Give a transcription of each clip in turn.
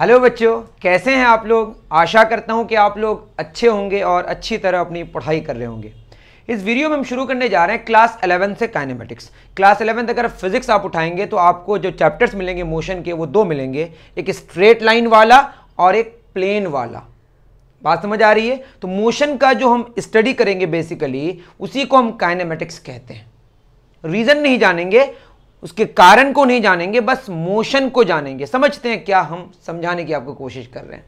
hello बच्चों कैसे हैं आप लोग आशा करता हूं कि आप लोग अच्छे होंगे और अच्छी तरह अपनी पढ़ाई कर रहे होंगे इस वीडियो में हम शुरू करने जा रहे हैं क्लास 11 से काइनेमेटिक्स क्लास 11 अगर फिजिक्स आप उठाएंगे तो आपको जो चैप्टर्स मिलेंगे मोशन के वो दो मिलेंगे एक स्ट्रेट लाइन वाला और एक प्लेन वाला बात समझ आ रही है तो मोशन का जो हम स्टडी करेंगे बेसिकली उसी को हम काइनेमेटिक्स कहते हैं रीज़न नहीं जानेंगे उसके कारण को नहीं जानेंगे बस मोशन को जानेंगे समझते हैं क्या हम समझाने की आपको कोशिश कर रहे हैं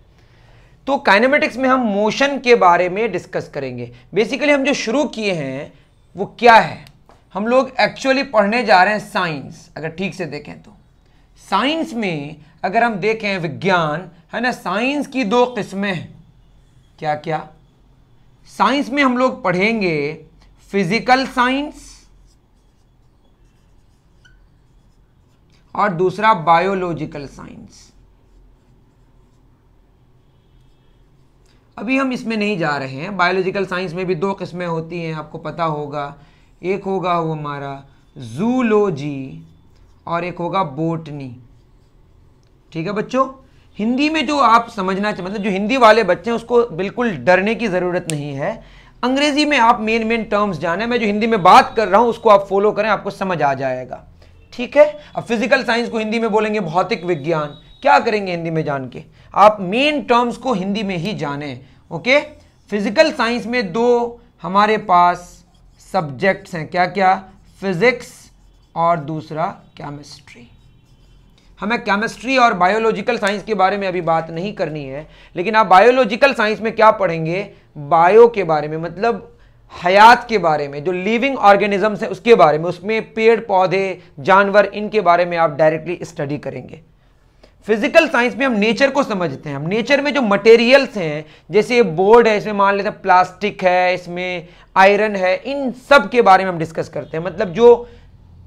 तो काइनेमेटिक्स में हम मोशन के बारे में डिस्कस करेंगे बेसिकली हम जो शुरू किए हैं वो क्या है हम लोग एक्चुअली पढ़ने जा रहे हैं साइंस अगर ठीक से देखें तो साइंस में अगर हम देखें विज्ञान है ना साइंस की दो किस्में हैं क्या क्या साइंस में हम लोग पढ़ेंगे फिजिकल साइंस और दूसरा बायोलॉजिकल साइंस अभी हम इसमें नहीं जा रहे हैं बायोलॉजिकल साइंस में भी दो किस्में होती हैं आपको पता होगा एक होगा वो हमारा जूलोजी और एक होगा बोटनी ठीक है बच्चों हिंदी में जो आप समझना चाहते मतलब जो हिंदी वाले बच्चे हैं उसको बिल्कुल डरने की ज़रूरत नहीं है अंग्रेज़ी में आप मेन मेन टर्म्स जाने मैं जो हिंदी में बात कर रहा हूँ उसको आप फॉलो करें आपको समझ आ जाएगा ठीक है अब फिजिकल साइंस को हिंदी में बोलेंगे भौतिक विज्ञान क्या करेंगे हिंदी में जान के आप मेन टर्म्स को हिंदी में ही जाने ओके फिजिकल साइंस में दो हमारे पास सब्जेक्ट्स हैं क्या क्या फिजिक्स और दूसरा केमिस्ट्री हमें केमिस्ट्री और बायोलॉजिकल साइंस के बारे में अभी बात नहीं करनी है लेकिन आप बायोलॉजिकल साइंस में क्या पढ़ेंगे बायो के बारे में मतलब हयात के बारे में जो लिविंग ऑर्गेनिजम्स हैं उसके बारे में उसमें पेड़ पौधे जानवर इनके बारे में आप डायरेक्टली स्टडी करेंगे फिजिकल साइंस में हम नेचर को समझते हैं हम नेचर में जो मटेरियल्स हैं जैसे ये बोर्ड है इसमें मान लेते हैं प्लास्टिक है इसमें आयरन है इन सब के बारे में हम डिस्कस करते हैं मतलब जो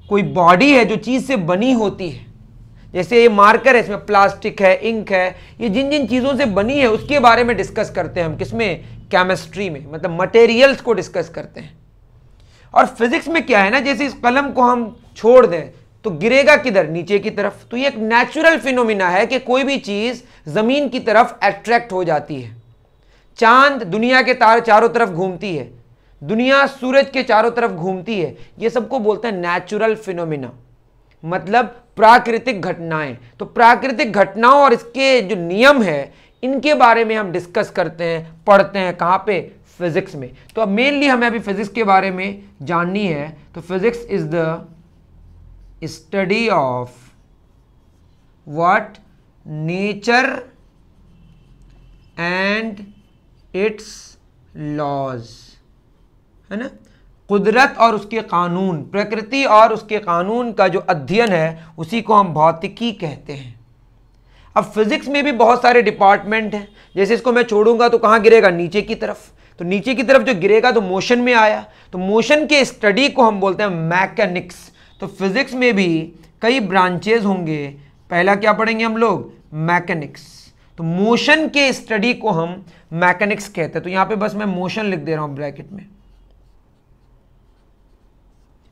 कोई बॉडी है जो चीज़ से बनी होती है जैसे ये मार्कर है इसमें प्लास्टिक है इंक है ये जिन जिन चीज़ों से बनी है उसके बारे में डिस्कस करते हैं हम किसमें केमिस्ट्री में मतलब मटेरियल्स को डिस्कस करते हैं और फिजिक्स में क्या है ना जैसे इस कलम को हम छोड़ दें तो गिरेगा किधर नीचे की तरफ तो ये एक नेचुरल फिनोमिना है कि कोई भी चीज़ ज़मीन की तरफ अट्रैक्ट हो जाती है चांद दुनिया के तार चारों तरफ घूमती है दुनिया सूरज के चारों तरफ घूमती है ये सबको बोलते हैं नेचुरल फिनोमिना मतलब प्राकृतिक घटनाएं तो प्राकृतिक घटनाओं और इसके जो नियम है इनके बारे में हम डिस्कस करते हैं पढ़ते हैं कहाँ पे फिजिक्स में तो अब मेनली हमें अभी फिजिक्स के बारे में जाननी है तो physics is the study of what nature and its laws है ना कुदरत और उसके कानून प्रकृति और उसके कानून का जो अध्ययन है उसी को हम भौतिकी कहते हैं अब फिजिक्स में भी बहुत सारे डिपार्टमेंट हैं जैसे इसको मैं छोड़ूंगा तो कहाँ गिरेगा नीचे की तरफ तो नीचे की तरफ जो गिरेगा तो मोशन में आया तो मोशन के स्टडी को हम बोलते हैं मैकेनिक्स तो फिजिक्स में भी कई ब्रांचेज होंगे पहला क्या पढ़ेंगे हम लोग मैकेनिक्स तो मोशन के स्टडी को हम मैकेनिक्स कहते हैं तो यहां पे बस मैं मोशन लिख दे रहा हूं ब्रैकेट में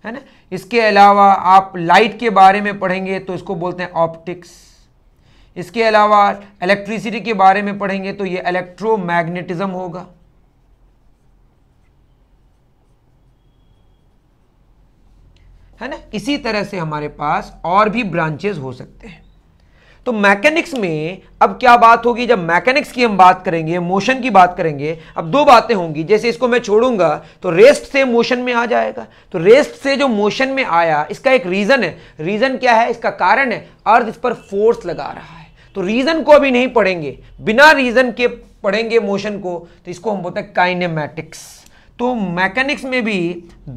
है ना इसके अलावा आप लाइट के बारे में पढ़ेंगे तो इसको बोलते हैं ऑप्टिक्स इसके अलावा इलेक्ट्रिसिटी के बारे में पढ़ेंगे तो ये इलेक्ट्रोमैग्नेटिज्म होगा है ना इसी तरह से हमारे पास और भी ब्रांचेस हो सकते हैं तो मैकेनिक्स में अब क्या बात होगी जब मैकेनिक्स की हम बात करेंगे मोशन की बात करेंगे अब दो बातें होंगी जैसे इसको मैं छोड़ूंगा तो रेस्ट से मोशन में आ जाएगा तो रेस्ट से जो मोशन में आया इसका एक रीज़न है रीज़न क्या है इसका कारण है अर्थ इस पर फोर्स लगा रहा है तो रीजन को अभी नहीं पढ़ेंगे बिना रीजन के पढ़ेंगे मोशन को तो इसको हम बोलते हैं काइनेमैटिक्स तो मैकेनिक्स में भी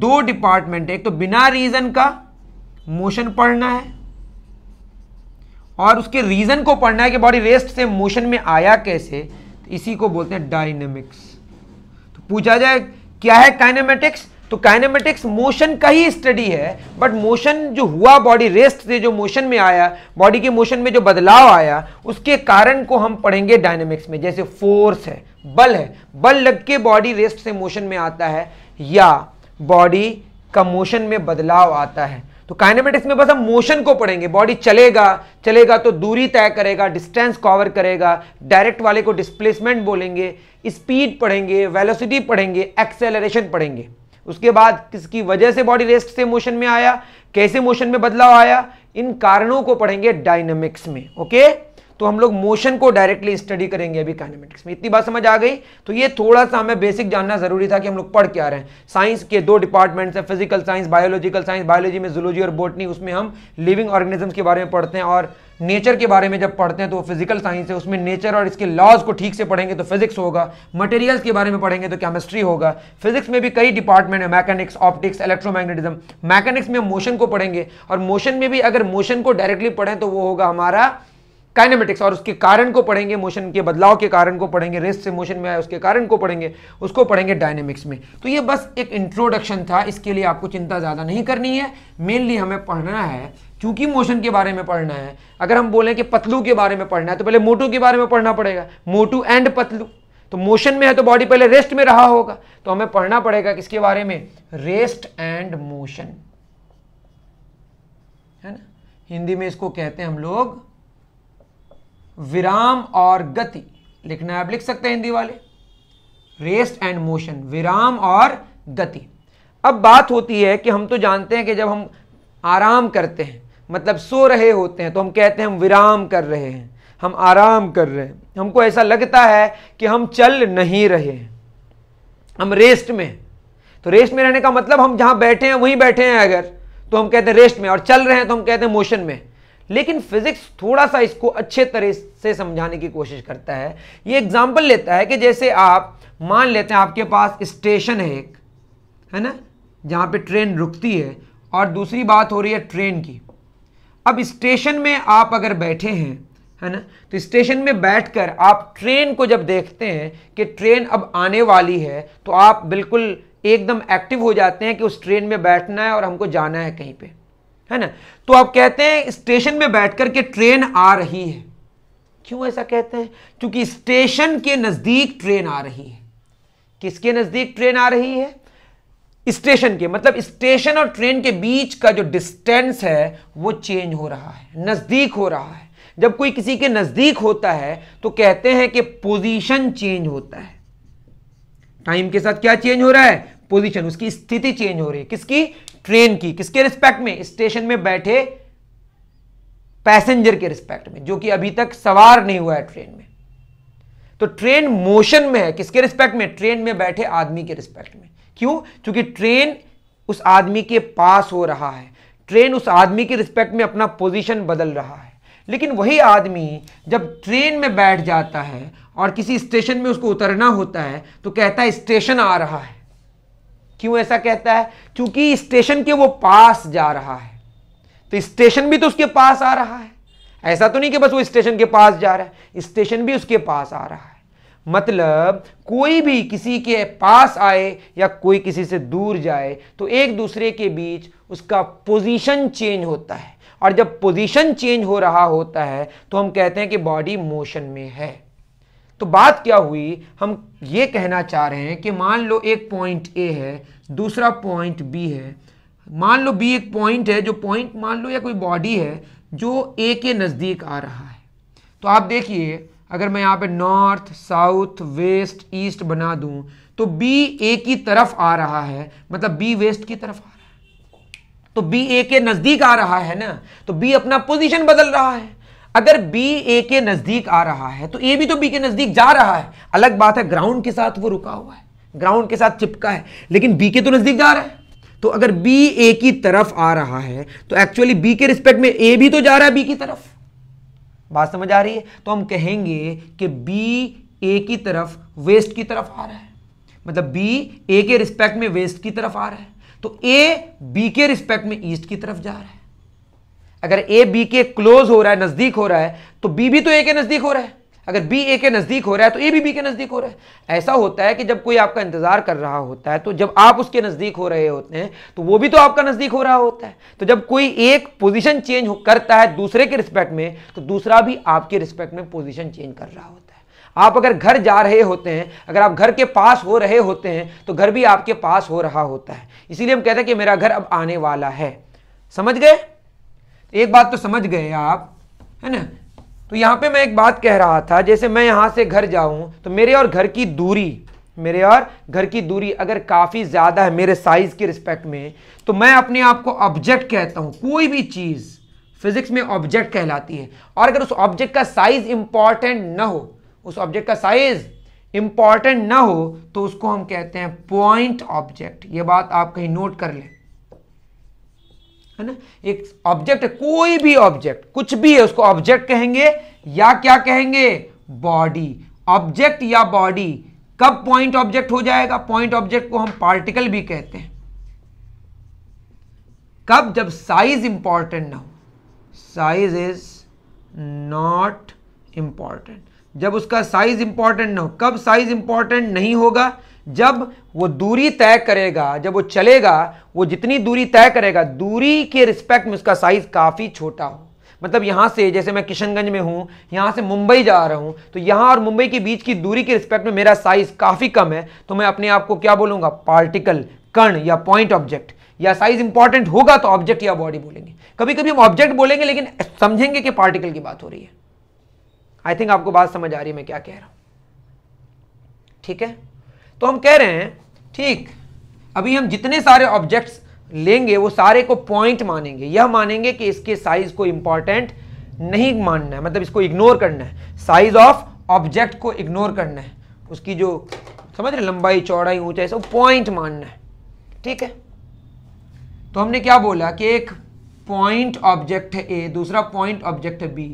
दो डिपार्टमेंट है एक तो बिना रीजन का मोशन पढ़ना है और उसके रीजन को पढ़ना है कि बॉडी रेस्ट से मोशन में आया कैसे तो इसी को बोलते हैं डायनेमिक्स तो पूछा जाए क्या है काइनेमेटिक्स तो काइनेमेटिक्स मोशन का ही स्टडी है बट मोशन जो हुआ बॉडी रेस्ट से जो मोशन में आया बॉडी के मोशन में जो बदलाव आया उसके कारण को हम पढ़ेंगे डायनेमिक्स में जैसे फोर्स है बल है बल लग के बॉडी रेस्ट से मोशन में आता है या बॉडी का मोशन में बदलाव आता है तो काइनेमेटिक्स में बस हम मोशन को पढ़ेंगे बॉडी चलेगा चलेगा तो दूरी तय करेगा डिस्टेंस कवर करेगा डायरेक्ट वाले को डिस्प्लेसमेंट बोलेंगे स्पीड पढ़ेंगे वेलोसिटी पढ़ेंगे एक्सेलरेशन पढ़ेंगे उसके बाद किसकी वजह से बॉडी रेस्ट से मोशन में आया कैसे मोशन में बदलाव आया इन कारणों को पढ़ेंगे डायनेमिक्स में ओके तो हम लोग मोशन को डायरेक्टली स्टडी करेंगे अभी काइनेमेटिक्स में इतनी बात समझ आ गई तो ये थोड़ा सा हमें बेसिक जानना जरूरी था कि हम लोग पढ़ क्या रहे हैं साइंस के दो डिपार्टमेंट्स हैं physical science biological science biology में जुलोजी और बोटनी उसमें हम लिविंग ऑर्गेनिजम्स के बारे में पढ़ते हैं और नेचर के बारे में जब पढ़ते हैं तो फिजिकल साइंस है उसमें नेचर और इसके लॉज को ठीक से पढ़ेंगे तो फिजिक्स होगा मटेरियल्स के बारे में पढ़ेंगे तो केमिस्ट्री होगा फिजिक्स में भी कई डिपार्टमेंट है मैकेनिक्स ऑप्टिक्स इलेक्ट्रोमैग्नेटिज्म मैकेनिक्स में मोशन को पढ़ेंगे और मोशन में भी अगर मोशन को डायरेक्टली पढ़ें तो वो होगा हमारा काइनेमेटिक्स और उसके कारण को पढ़ेंगे मोशन के बदलाव के कारण को पढ़ेंगे रेस्ट से मोशन में आए उसके कारण को पढ़ेंगे उसको पढ़ेंगे डायनेमिक्स में तो ये बस एक इंट्रोडक्शन था इसके लिए आपको चिंता ज़्यादा नहीं करनी है मेनली हमें पढ़ना है क्योंकि मोशन के बारे में पढ़ना है अगर हम बोलें कि पतलू के बारे में पढ़ना है तो पहले मोटू के बारे में पढ़ना पड़ेगा मोटू एंड पतलू तो मोशन में है तो बॉडी पहले रेस्ट में रहा होगा तो हमें पढ़ना पड़ेगा किसके बारे में रेस्ट एंड मोशन है ना हिंदी में इसको कहते हैं हम लोग विराम और गति लिखना है आप लिख सकते हैं हिंदी वाले रेस्ट एंड मोशन विराम और गति अब बात होती है कि हम तो जानते हैं कि जब हम आराम करते हैं मतलब सो रहे होते हैं तो हम कहते हैं हम विराम कर रहे हैं हम आराम कर रहे हैं हमको ऐसा लगता है कि हम चल नहीं रहे हैं हम रेस्ट में तो रेस्ट में रहने का मतलब हम जहाँ बैठे हैं वहीं बैठे हैं अगर तो हम कहते हैं रेस्ट में और चल रहे हैं तो हम कहते हैं मोशन में लेकिन फिजिक्स थोड़ा सा इसको अच्छे तरह से समझाने की कोशिश करता है ये एग्जाम्पल लेता है कि जैसे आप मान लेते हैं आपके पास स्टेशन है एक है ना जहाँ पे ट्रेन रुकती है और दूसरी बात हो रही है ट्रेन की अब स्टेशन में आप अगर बैठे हैं है ना तो स्टेशन में बैठकर आप ट्रेन को जब देखते हैं कि ट्रेन अब आने वाली है तो आप बिल्कुल एकदम एक्टिव हो जाते हैं कि उस ट्रेन में बैठना है और हमको जाना है कहीं पे है ना तो आप कहते हैं स्टेशन में बैठकर के ट्रेन आ रही है क्यों ऐसा कहते हैं क्योंकि स्टेशन के नज़दीक ट्रेन आ रही है किसके नज़दीक ट्रेन आ रही है स्टेशन के मतलब स्टेशन और ट्रेन के बीच का जो डिस्टेंस है वो चेंज हो रहा है नज़दीक हो रहा है जब कोई किसी के नज़दीक होता है तो कहते हैं कि पोजीशन चेंज होता है टाइम के साथ क्या चेंज हो रहा है पोजीशन उसकी स्थिति चेंज हो रही है किसकी ट्रेन की किसके रिस्पेक्ट में स्टेशन में बैठे पैसेंजर के रिस्पेक्ट में जो कि अभी तक सवार नहीं हुआ है ट्रेन में तो ट्रेन मोशन में है किसके रिस्पेक्ट में ट्रेन में बैठे आदमी के रिस्पेक्ट में क्यों क्योंकि ट्रेन उस आदमी के पास हो रहा है ट्रेन उस आदमी के रिस्पेक्ट में अपना पोजीशन बदल रहा है लेकिन वही आदमी जब ट्रेन में बैठ जाता है और किसी स्टेशन में उसको उतरना होता है तो कहता है स्टेशन आ रहा है क्यों ऐसा कहता है क्योंकि स्टेशन के वो पास जा रहा है तो स्टेशन भी तो उसके पास आ रहा है ऐसा तो नहीं कि बस वो स्टेशन के पास जा रहा है स्टेशन भी उसके पास आ रहा है मतलब कोई भी किसी के पास आए या कोई किसी से दूर जाए तो एक दूसरे के बीच उसका पोजीशन चेंज होता है और जब पोजीशन चेंज हो रहा होता है तो हम कहते हैं कि बॉडी मोशन में है तो बात क्या हुई हम ये कहना चाह रहे हैं कि मान लो एक पॉइंट ए है दूसरा पॉइंट बी है मान लो बी एक पॉइंट है जो पॉइंट मान लो या कोई बॉडी है जो ए के नज़दीक आ रहा है तो आप देखिए अगर मैं यहाँ पे नॉर्थ साउथ वेस्ट ईस्ट बना दूं तो बी ए की तरफ आ रहा है मतलब बी वेस्ट की तरफ आ रहा है तो बी ए के नज़दीक आ रहा है ना तो बी अपना पोजीशन बदल रहा है अगर बी ए के नज़दीक आ रहा है तो ए भी तो बी के नज़दीक जा रहा है अलग बात है ग्राउंड के साथ वो रुका हुआ है ग्राउंड के साथ चिपका है लेकिन बी के तो नज़दीक जा रहा है तो अगर बी ए की तरफ आ रहा है तो एक्चुअली बी के रिस्पेक्ट में ए भी तो जा रहा है बी की तरफ बात समझ आ रही है तो हम कहेंगे कि बी ए की तरफ वेस्ट की तरफ आ रहा है मतलब बी ए के रिस्पेक्ट में वेस्ट की तरफ आ रहा है तो ए बी के रिस्पेक्ट में ईस्ट की तरफ जा रहा है अगर ए बी के क्लोज हो रहा है नजदीक हो रहा है तो बी भी तो ए के नजदीक हो रहा है अगर बी ए के नज़दीक हो रहा है तो ए भी बी के नज़दीक हो रहा है ऐसा होता है कि जब कोई आपका इंतज़ार कर रहा होता है तो जब आप उसके नज़दीक हो रहे होते हैं तो वो भी तो आपका नज़दीक हो रहा होता है तो जब कोई एक पोजीशन चेंज करता है दूसरे के रिस्पेक्ट में तो दूसरा भी आपके रिस्पेक्ट में पोजिशन चेंज कर रहा होता है आप अगर घर जा रहे होते हैं अगर आप घर के पास हो रहे होते हैं तो घर भी आपके पास हो रहा होता है इसीलिए हम कहते हैं कि मेरा घर अब आने वाला है समझ गए एक बात तो समझ गए आप है ना तो यहाँ पे मैं एक बात कह रहा था जैसे मैं यहाँ से घर जाऊँ तो मेरे और घर की दूरी मेरे और घर की दूरी अगर काफ़ी ज़्यादा है मेरे साइज़ के रिस्पेक्ट में तो मैं अपने आप को ऑब्जेक्ट कहता हूँ कोई भी चीज़ फिजिक्स में ऑब्जेक्ट कहलाती है और अगर उस ऑब्जेक्ट का साइज़ इंपॉर्टेंट ना हो उस ऑब्जेक्ट का साइज़ इंपॉर्टेंट ना हो तो उसको हम कहते हैं पॉइंट ऑब्जेक्ट ये बात आप कहीं नोट कर लें है ना एक ऑब्जेक्ट है कोई भी ऑब्जेक्ट कुछ भी है उसको ऑब्जेक्ट कहेंगे या क्या कहेंगे बॉडी ऑब्जेक्ट या बॉडी कब पॉइंट ऑब्जेक्ट हो जाएगा पॉइंट ऑब्जेक्ट को हम पार्टिकल भी कहते हैं कब जब साइज इंपॉर्टेंट ना हो साइज इज नॉट इंपॉर्टेंट जब उसका साइज इंपॉर्टेंट ना हो कब साइज इंपॉर्टेंट नहीं होगा जब वो दूरी तय करेगा जब वो चलेगा वो जितनी दूरी तय करेगा दूरी के रिस्पेक्ट में उसका साइज काफ़ी छोटा हो मतलब यहां से जैसे मैं किशनगंज में हूं यहां से मुंबई जा रहा हूं तो यहां और मुंबई के बीच की दूरी के रिस्पेक्ट में मेरा साइज काफ़ी कम है तो मैं अपने आप को क्या बोलूंगा पार्टिकल कण या पॉइंट ऑब्जेक्ट या साइज इंपॉर्टेंट होगा तो ऑब्जेक्ट या बॉडी बोलेंगे कभी कभी हम ऑब्जेक्ट बोलेंगे लेकिन समझेंगे कि पार्टिकल की बात हो रही है आई थिंक आपको बात समझ आ रही है मैं क्या कह रहा हूं ठीक है तो हम कह रहे हैं ठीक अभी हम जितने सारे ऑब्जेक्ट्स लेंगे वो सारे को पॉइंट मानेंगे यह मानेंगे कि इसके साइज को इंपॉर्टेंट नहीं मानना है मतलब इसको इग्नोर करना है साइज ऑफ ऑब्जेक्ट को इग्नोर करना है उसकी जो समझ रहे लंबाई चौड़ाई ऊंचाई सब पॉइंट मानना है ठीक है तो हमने क्या बोला कि एक पॉइंट ऑब्जेक्ट है ए दूसरा पॉइंट ऑब्जेक्ट है बी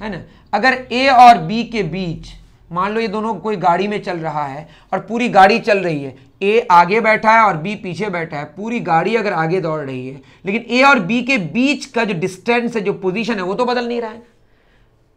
है ना अगर ए और बी के बीच मान लो ये दोनों कोई गाड़ी में चल रहा है और पूरी गाड़ी चल रही है ए आगे बैठा है और बी पीछे बैठा है पूरी गाड़ी अगर आगे दौड़ रही है लेकिन ए और बी के बीच का जो डिस्टेंस है जो पोजीशन है वो तो बदल नहीं रहा है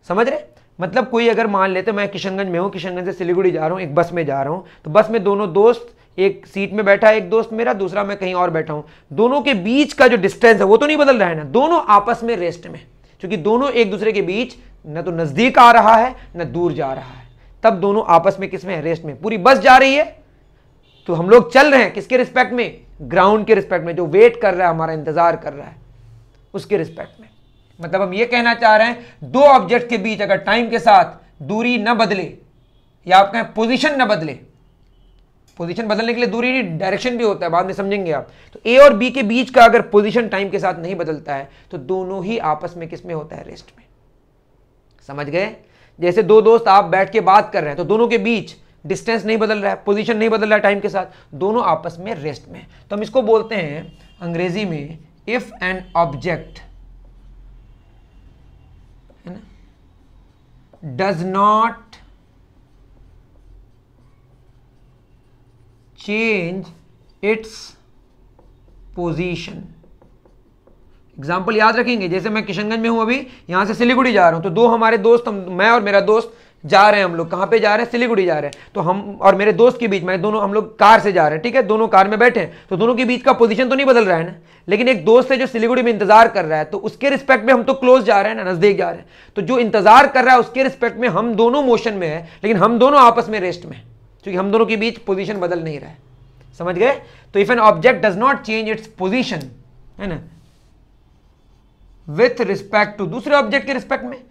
समझ रहे मतलब कोई अगर मान लेते मैं किशनगंज में हूँ किशनगंज से सिलीगुड़ी जा रहा हूँ एक बस में जा रहा हूँ तो बस में दोनों दोस्त एक सीट में बैठा है एक दोस्त मेरा दूसरा मैं कहीं और बैठा हूँ दोनों के बीच का जो डिस्टेंस है वो तो नहीं बदल रहा है ना दोनों आपस में रेस्ट में क्योंकि दोनों एक दूसरे के बीच न तो नज़दीक आ रहा है न दूर जा रहा है तब दोनों आपस में किसमें रेस्ट में पूरी बस जा रही है तो हम लोग चल रहे हैं किसके रिस्पेक्ट में ग्राउंड के रिस्पेक्ट में जो वेट कर रहा है हमारा इंतजार कर रहा है उसके रिस्पेक्ट में मतलब हम ये कहना चाह रहे हैं दो ऑब्जेक्ट के बीच अगर टाइम के साथ दूरी न बदले या आप कहें पोजिशन न बदले पोजिशन बदलने के लिए दूरी नहीं डायरेक्शन भी होता है बाद में समझेंगे आप तो ए और बी के बीच का अगर पोजिशन टाइम के साथ नहीं बदलता है तो दोनों ही आपस में किसमें होता है रेस्ट में समझ गए जैसे दो दोस्त आप बैठ के बात कर रहे हैं तो दोनों के बीच डिस्टेंस नहीं बदल रहा है पोजीशन नहीं बदल रहा है टाइम के साथ दोनों आपस में रेस्ट में तो हम इसको बोलते हैं अंग्रेजी में इफ एन ऑब्जेक्ट है ना does not change its position example याद रखेंगे जैसे मैं किशनगंज में हूँ अभी यहाँ से सिलीगुड़ी जा रहा हूँ तो दो हमारे दोस्त हम मैं और मेरा दोस्त जा रहे हैं हम लोग कहाँ पे जा रहे हैं सिलीगुड़ी जा रहे हैं तो हम और मेरे दोस्त के बीच में दोनों हम लोग कार से जा रहे हैं ठीक है दोनों कार में बैठे हैं तो दोनों के बीच का पोजीशन तो नहीं बदल रहा है ना लेकिन एक दोस्त है जो सिलीगुड़ी में इंतजार कर रहा है तो उसके रिस्पेक्ट में हम तो क्लोज जा रहे हैं ना नजदीक जा रहे हैं तो जो इंतजार कर रहा है उसके रिस्पेक्ट में हम दोनों मोशन में है लेकिन हम दोनों आपस में रेस्ट में क्योंकि हम दोनों के बीच पोजिशन बदल नहीं रहा है समझ गए तो if an object does not change its position है ना विथ रिस्पेक्ट टू दूसरे ऑब्जेक्ट के रिस्पेक्ट में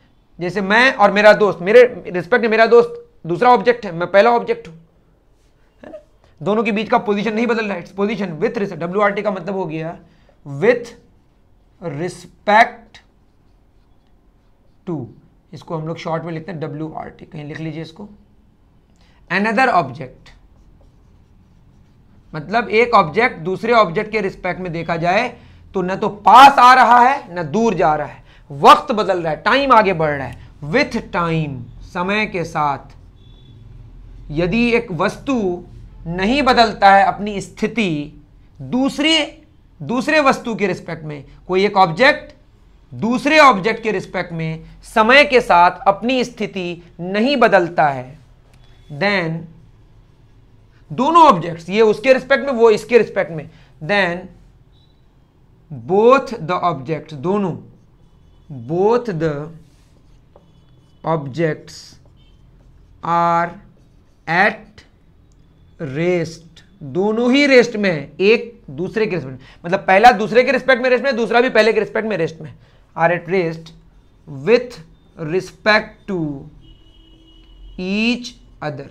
जैसे मैं और मेरा दोस्त मेरे रिस्पेक्ट में मेरा दोस्त दूसरा ऑब्जेक्ट है मैं पहला ऑब्जेक्ट हूं है ना दोनों के बीच का पोजीशन नहीं बदल रहा है position with respect W R T का मतलब हो गया विथ रिस्पेक्ट टू इसको हम लोग शॉर्ट में लिखते हैं डब्ल्यू आर टी कहीं लिख लीजिए इसको एनदर ऑब्जेक्ट मतलब एक ऑब्जेक्ट दूसरे ऑब्जेक्ट के रिस्पेक्ट में देखा जाए तो न तो पास आ रहा है न दूर जा रहा है वक्त बदल रहा है टाइम आगे बढ़ रहा है विथ टाइम समय के साथ यदि एक वस्तु नहीं बदलता है अपनी स्थिति दूसरी दूसरे वस्तु के रिस्पेक्ट में कोई एक ऑब्जेक्ट दूसरे ऑब्जेक्ट के रिस्पेक्ट में समय के साथ अपनी स्थिति नहीं बदलता है देन दोनों ऑब्जेक्ट्स ये उसके रिस्पेक्ट में वो इसके रिस्पेक्ट में देन बोथ द ऑब्जेक्ट दोनों both the objects are at rest दोनों ही रेस्ट में है एक दूसरे के रेस्पेक्ट मतलब पहला दूसरे के रिस्पेक्ट में रेस्ट में दूसरा भी पहले के रिस्पेक्ट में रेस्ट में are at rest with respect to each other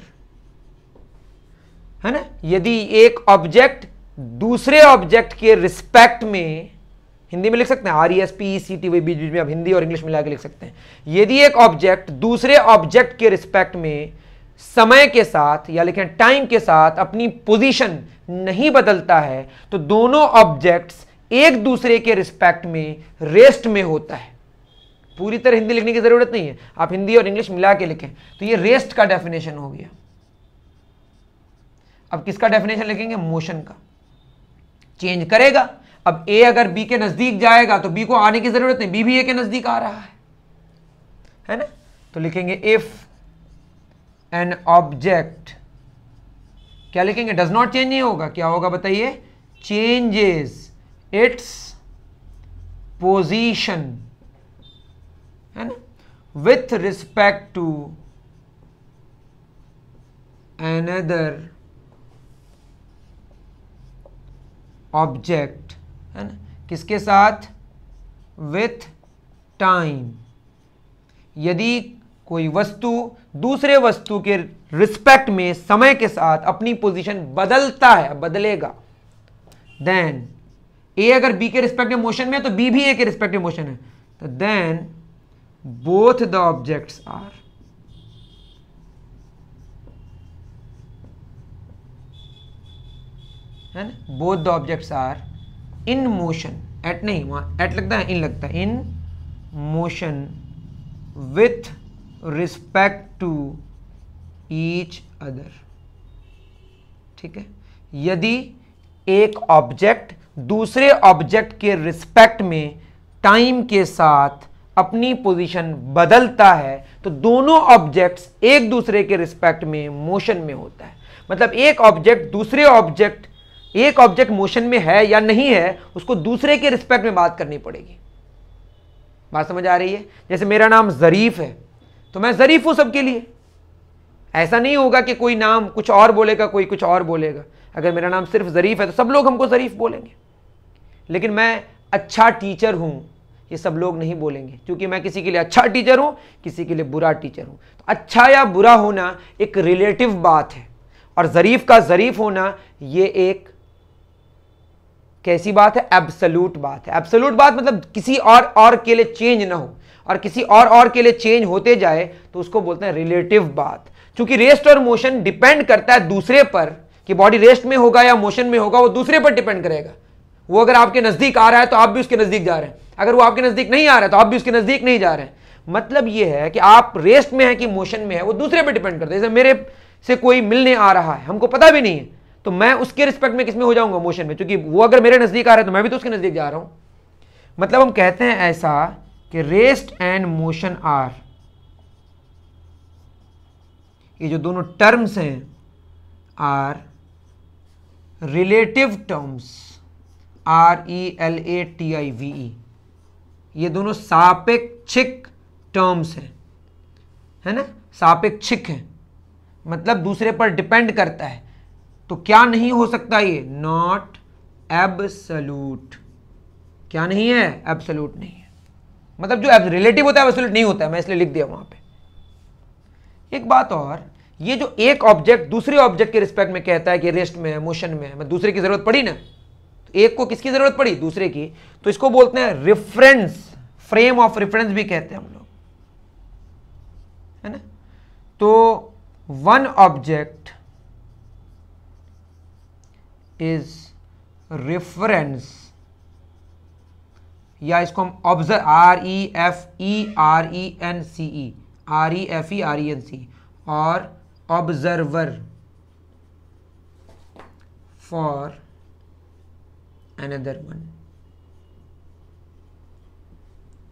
है ना यदि एक ऑब्जेक्ट दूसरे ऑब्जेक्ट के रिस्पेक्ट में हिंदी में लिख सकते हैं R E S P E C T V बीच बीच में आप हिंदी और इंग्लिश मिला के लिख सकते हैं यदि एक ऑब्जेक्ट दूसरे ऑब्जेक्ट के रिस्पेक्ट में समय के साथ या लिखें टाइम के साथ अपनी पोजीशन नहीं बदलता है तो दोनों ऑब्जेक्ट्स एक दूसरे के रिस्पेक्ट में रेस्ट में होता है पूरी तरह हिंदी लिखने की जरूरत नहीं है आप हिंदी और इंग्लिश मिला के लिखें तो ये रेस्ट का डेफिनेशन हो गया अब किसका डेफिनेशन लिखेंगे मोशन का चेंज करेगा अब ए अगर बी के नज़दीक जाएगा तो बी को आने की ज़रूरत नहीं बी भी ए के नज़दीक आ रहा है है ना तो लिखेंगे इफ एन ऑब्जेक्ट क्या लिखेंगे डज नॉट चेंज नहीं होगा क्या होगा बताइए चेंजेस इट्स पोजीशन है ना with respect to another object है ना किसके साथ विथ टाइम यदि कोई वस्तु दूसरे वस्तु के रिस्पेक्ट में समय के साथ अपनी पोजीशन बदलता है बदलेगा देन ए अगर बी के रिस्पेक्ट में मोशन में है तो बी भी ए के रिस्पेक्ट में मोशन है तो then both the objects are है ना both the objects are in motion at नहीं वहाँ एट लगता है इन लगता है in motion with respect to each other ठीक है यदि एक ऑब्जेक्ट दूसरे ऑब्जेक्ट के रिस्पेक्ट में टाइम के साथ अपनी पोजीशन बदलता है तो दोनों ऑब्जेक्ट्स एक दूसरे के रिस्पेक्ट में मोशन में होता है मतलब एक ऑब्जेक्ट दूसरे ऑब्जेक्ट एक ऑब्जेक्ट मोशन में है या नहीं है उसको दूसरे के रिस्पेक्ट में बात करनी पड़ेगी बात समझ आ रही है जैसे मेरा नाम ज़रीफ है तो मैं ज़रीफ हूँ सबके लिए ऐसा नहीं होगा कि कोई नाम कुछ और बोलेगा कोई कुछ और बोलेगा अगर मेरा नाम सिर्फ ज़रीफ है तो सब लोग हमको ज़रीफ बोलेंगे लेकिन मैं अच्छा टीचर हूँ ये सब लोग नहीं बोलेंगे क्योंकि मैं किसी के लिए अच्छा टीचर हूँ किसी के लिए बुरा टीचर हूँ तो अच्छा या बुरा होना एक रिलेटिव बात है और ज़रीफ का ज़रीफ होना ये एक कैसी बात है एब्सोल्यूट बात है एब्सोल्यूट बात मतलब किसी और और के लिए चेंज ना हो और किसी और और के लिए चेंज होते जाए तो उसको बोलते हैं रिलेटिव बात क्योंकि रेस्ट और मोशन डिपेंड करता है दूसरे पर कि बॉडी रेस्ट में होगा या मोशन में होगा वो दूसरे पर डिपेंड करेगा वो अगर आपके नज़दीक आ रहा है तो आप भी उसके नज़दीक जा रहे हैं अगर वो आपके नज़दीक नहीं आ रहा है तो आप भी उसके नज़दीक नहीं जा रहे हैं मतलब ये है कि आप रेस्ट में है कि मोशन में है वो दूसरे पर डिपेंड करते हैं जैसे मेरे से कोई मिलने आ रहा है हमको पता भी नहीं है तो मैं उसके रिस्पेक्ट में किसमें हो जाऊंगा मोशन में क्योंकि वो अगर मेरे नज़दीक आ रहा है तो मैं भी तो उसके नज़दीक जा रहा हूं मतलब हम कहते हैं ऐसा कि रेस्ट एंड मोशन आर ये जो दोनों टर्म्स हैं are relative terms R E L A T I V E ये दोनों सापेक्षिक टर्म्स हैं है ना सापेक्षिक हैं मतलब दूसरे पर डिपेंड करता है तो क्या नहीं हो सकता ये नॉट एबसल्यूट क्या नहीं है एब्सलूट नहीं है मतलब जो रिलेटिव होता है एब्सलूट नहीं होता है मैं इसलिए लिख दिया वहां पे एक बात और ये जो एक ऑब्जेक्ट दूसरे ऑब्जेक्ट के रिस्पेक्ट में कहता है कि रेस्ट में है मोशन में है मैं दूसरे की जरूरत पड़ी ना तो एक को किसकी जरूरत पड़ी दूसरे की तो इसको बोलते हैं रेफरेंस फ्रेम ऑफ रेफरेंस भी कहते हैं हम लोग है ना तो वन ऑब्जेक्ट इज रेफरेंस या इसको हम observe R E F E R E N C E R E F E R E N C और ऑब्जर्वर फॉर एनदर वन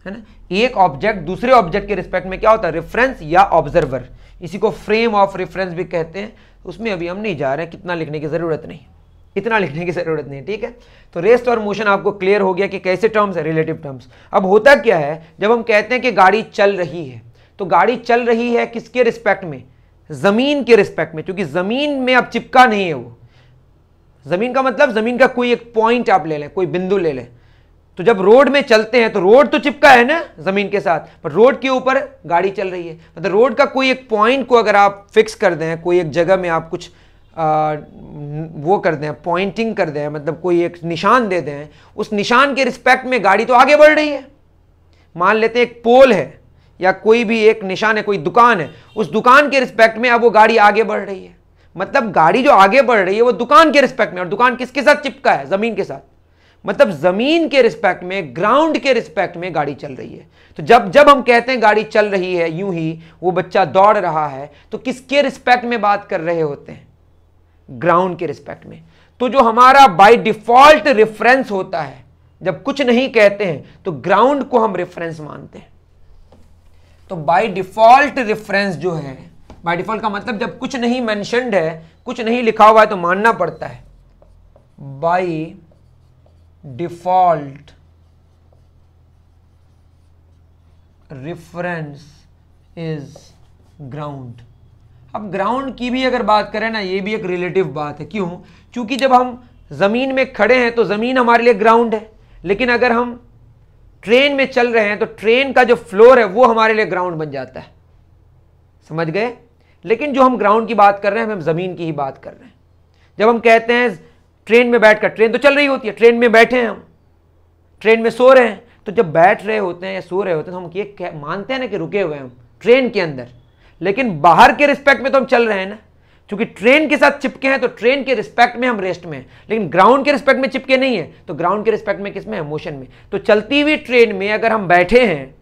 है ना एक ऑब्जेक्ट दूसरे ऑब्जेक्ट के रिस्पेक्ट में क्या होता है रेफरेंस या ऑब्जर्वर इसी को फ्रेम ऑफ रेफरेंस भी कहते हैं उसमें अभी हम नहीं जा रहे हैं कितना लिखने की ज़रूरत नहीं इतना लिखने की ज़रूरत नहीं है ठीक है तो रेस्ट और मोशन आपको क्लियर हो गया कि कैसे टर्म्स है रिलेटिव टर्म्स अब होता क्या है जब हम कहते हैं कि गाड़ी चल रही है तो गाड़ी चल रही है किसके रिस्पेक्ट में ज़मीन के रिस्पेक्ट में क्योंकि ज़मीन में अब चिपका नहीं है वो ज़मीन का मतलब ज़मीन का कोई एक पॉइंट आप ले लें कोई बिंदु ले लें तो जब रोड में चलते हैं तो रोड तो चिपका है ना ज़मीन के साथ पर रोड के ऊपर गाड़ी चल रही है मतलब रोड का कोई एक पॉइंट को अगर आप फिक्स कर दें कोई एक जगह में आप कुछ आ, वो कर दें पॉइंटिंग कर दें मतलब कोई एक निशान दे दें उस निशान के रिस्पेक्ट में गाड़ी तो आगे बढ़ रही है मान लेते हैं एक पोल है या कोई भी एक निशान है कोई दुकान है उस दुकान के रिस्पेक्ट में अब वो गाड़ी आगे बढ़ रही है मतलब गाड़ी जो आगे बढ़ रही है वो दुकान के रिस्पेक्ट में और दुकान किसके साथ चिपका है ज़मीन के साथ मतलब ज़मीन के रिस्पेक्ट में ग्राउंड के रिस्पेक्ट में गाड़ी चल रही है तो जब जब हम कहते हैं गाड़ी चल रही है यूं ही वो बच्चा दौड़ रहा है तो किसके रिस्पेक्ट में बात कर रहे होते हैं ग्राउंड के रिस्पेक्ट में तो जो हमारा बाय डिफॉल्ट रेफरेंस होता है जब कुछ नहीं कहते हैं तो ग्राउंड को हम रेफरेंस मानते हैं तो बाय डिफॉल्ट रेफरेंस जो है बाय डिफॉल्ट का मतलब जब कुछ नहीं मैंशनड है कुछ नहीं लिखा हुआ है तो मानना पड़ता है by default reference is ground अब ग्राउंड की भी अगर बात करें ना ये भी एक रिलेटिव बात है क्यों क्योंकि जब हम ज़मीन में खड़े हैं तो ज़मीन हमारे लिए ग्राउंड है लेकिन अगर हम ट्रेन में चल रहे हैं तो ट्रेन का जो फ्लोर है वो हमारे लिए ग्राउंड बन जाता है समझ गए लेकिन जो हम ग्राउंड की बात कर रहे हैं हम ज़मीन की ही बात कर रहे हैं जब हम कहते हैं ट्रेन में बैठकर ट्रेन तो चल रही होती है ट्रेन में बैठे हैं हम ट्रेन में सो रहे हैं तो जब बैठ रहे होते हैं या सो रहे होते हैं तो हम ये मानते हैं ना कि रुके हुए हैं हम ट्रेन के अंदर लेकिन बाहर के रिस्पेक्ट में तो हम चल रहे हैं ना क्योंकि ट्रेन के साथ चिपके हैं तो ट्रेन के रिस्पेक्ट में हम रेस्ट में हैं लेकिन ग्राउंड के रिस्पेक्ट में चिपके नहीं है तो ग्राउंड के रिस्पेक्ट में किसमें मोशन में तो चलती हुई ट्रेन में अगर हम बैठे हैं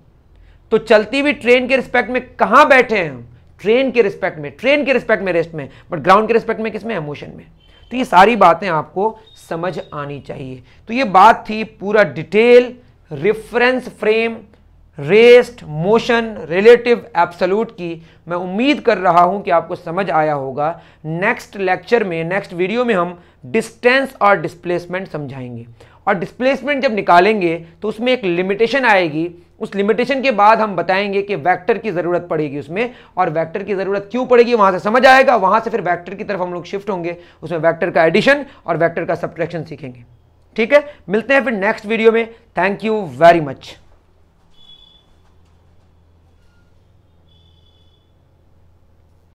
तो चलती हुई ट्रेन के रिस्पेक्ट में कहां बैठे हैं हम ट्रेन के रिस्पेक्ट में ट्रेन के रिस्पेक्ट में रेस्ट में बट ग्राउंड के रिस्पेक्ट में किसमें मोशन में तो ये सारी बातें आपको समझ आनी चाहिए तो ये बात थी पूरा detail reference frame rest motion relative absolute की मैं उम्मीद कर रहा हूं कि आपको समझ आया होगा नेक्स्ट लेक्चर में नेक्स्ट वीडियो में हम डिस्टेंस और डिस्प्लेसमेंट समझाएंगे और डिस्प्लेसमेंट जब निकालेंगे तो उसमें एक लिमिटेशन आएगी उस लिमिटेशन के बाद हम बताएंगे कि वेक्टर की ज़रूरत पड़ेगी उसमें और वेक्टर की ज़रूरत क्यों पड़ेगी वहाँ से समझ आएगा वहाँ से फिर वेक्टर की तरफ हम लोग शिफ्ट होंगे उसमें वेक्टर का एडिशन और वेक्टर का सब्ट्रैक्शन सीखेंगे ठीक है मिलते हैं फिर नेक्स्ट वीडियो में थैंक यू वेरी मच